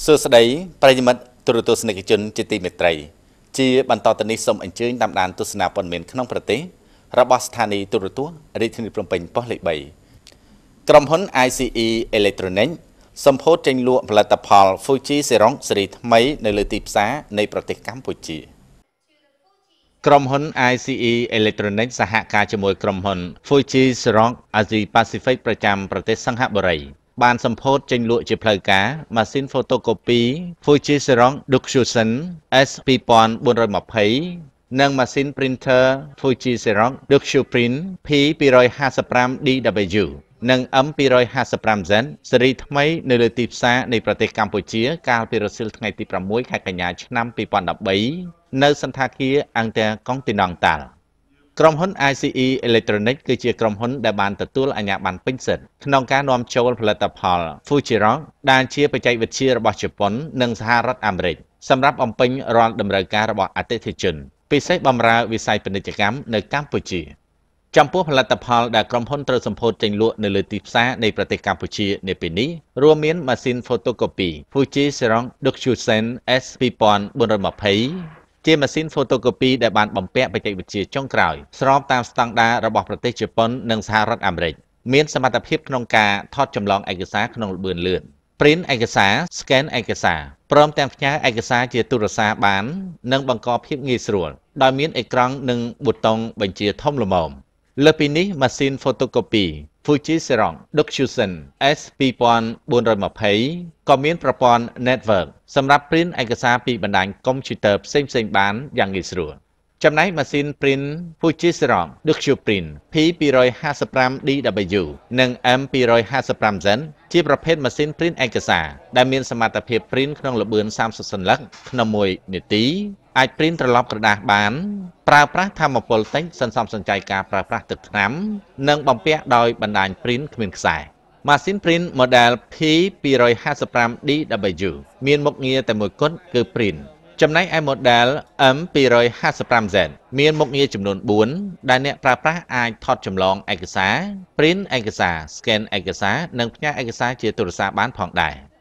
សួស្តីប្រិយមិត្តទូរទស្សនិកជនជាទីមេត្រីជា បន្តទៅនេះសូមអញ្ជើញតាមដានទស្សនាព័ត៌មានក្នុងប្រទេសរបស់ស្ថានីយ៍ទូរទស្សន៍រាជធានីភ្នំពេញប៉ុស្តិ៍លេខ3ក្រុមហ៊ុន ICE Electronic សម្ពោធចេញលក់ផលិតផល Fuji Serum ស៊េរីថ្មី នៅលើទីផ្សារ នៃប្រទេសកម្ពុជាក្រុមហ៊ុន ICE Electronic សហការជាមួយក្រុមហ៊ុន Fuji Xerox Asia Pacific ប្រចាំ ប្រទេសសិង្ហបុរីបានសម្ពោធចេញលក់ជាផ្លូវការម៉ាស៊ីន Photocopy Fujisaron Duxusen S2420 និងម៉ាស៊ីន Printer Fujisaron Duxuprint P255DW និង M255Z ស៊េរីថ្មី នៅលើទីផ្សារនៃប្រទេសកម្ពុជា កាលពីរសៀលថ្ងៃទី6ខែកញ្ញាឆ្នាំ2013នៅសន្តាគារអង្គការកុងទីណង់តាល់ក្រុមហ៊ុន ICE Electronic គឺជាក្រុមហ៊ុនដែលបានទទួលអាជ្ញាប័ណ្ណពេញសិទ្ធិក្នុងការនាំចូលផលិតផល Fujirock ដែលជាបច្ចេកវិទ្យារបស់ជប៉ុននិងសហរដ្ឋអាមេរិកសម្រាប់បំពេញរាល់តម្រូវការរបស់អតិថិជន ពិសេសបម្រើវិស័យពាណិជ្ជកម្មនៅកម្ពុជាចំពោះផលិតផលដែលក្រុមហ៊ុនត្រូវសម្ពោធចេញលក់នៅលើទីផ្សារនៃប្រទេសកម្ពុជានាពេលនេះរួមមានម៉ាស៊ីន Photocopy Fuji Xerox Docusign S2420 ជាម៉ាស៊ីន photocopy ដែលបានបំពាក់បច្ចេកវិទ្យាចុងក្រោយស្របតាមស្តង់ដាររបស់ប្រទេសជប៉ុននិងសហរដ្ឋអាមេរិកមានសមត្ថភាពក្នុងការថតចម្លងឯកសារក្នុងល្បឿនលឿន print ឯកសារ scan ឯកសារព្រមទាំងផ្ញើឯកសារជាទូរស័ព្ទបាន និងបង្កភាពងាយស្រួលដោយមានអេក្រង់និងប៊ូតុងបញ្ជាធំល្មមលើពីនេះម៉ាស៊ីន photocopy Fuji Xerox Docusion S 2420ក៏មានប្រព័ន្ធ network សម្រាប់ print ឯកសារពីបណ្ដាញកុំព្យូទ័រផ្សេងៗបានយ៉ាងងាយស្រួលចំណែកម៉ាស៊ីន print Fuji Xerox DocuPrint P255DW និង M255Z ជាប្រភេទម៉ាស៊ីន print ឯកសារដែលមានសមត្ថភាព print ក្នុងល្បឿន30សន្លឹកក្នុង1នាទីអាចព្រីមត្រឡប់ក្រដាសបាន ប្រើប្រាស់ធម្មពលទិញសន្សំសំចៃការប្រើប្រាស់ទឹកថ្នាំនិងបំពាក់ដោយបណ្ដាញព្រីមគ្មានខ្សែម៉ាស៊ីន print model P255DW មានមុខងារតែមួយគត់គឺ print ចំណែកឯ model M255Z មានមុខងារចំនួន4ដែលអ្នកប្រើប្រាស់អាចថតចម្លងឯកសារ print ឯកសារ scan ឯកសារនិងផ្ញើឯកសារជាទូរស័ព្ទបានផងដែរ។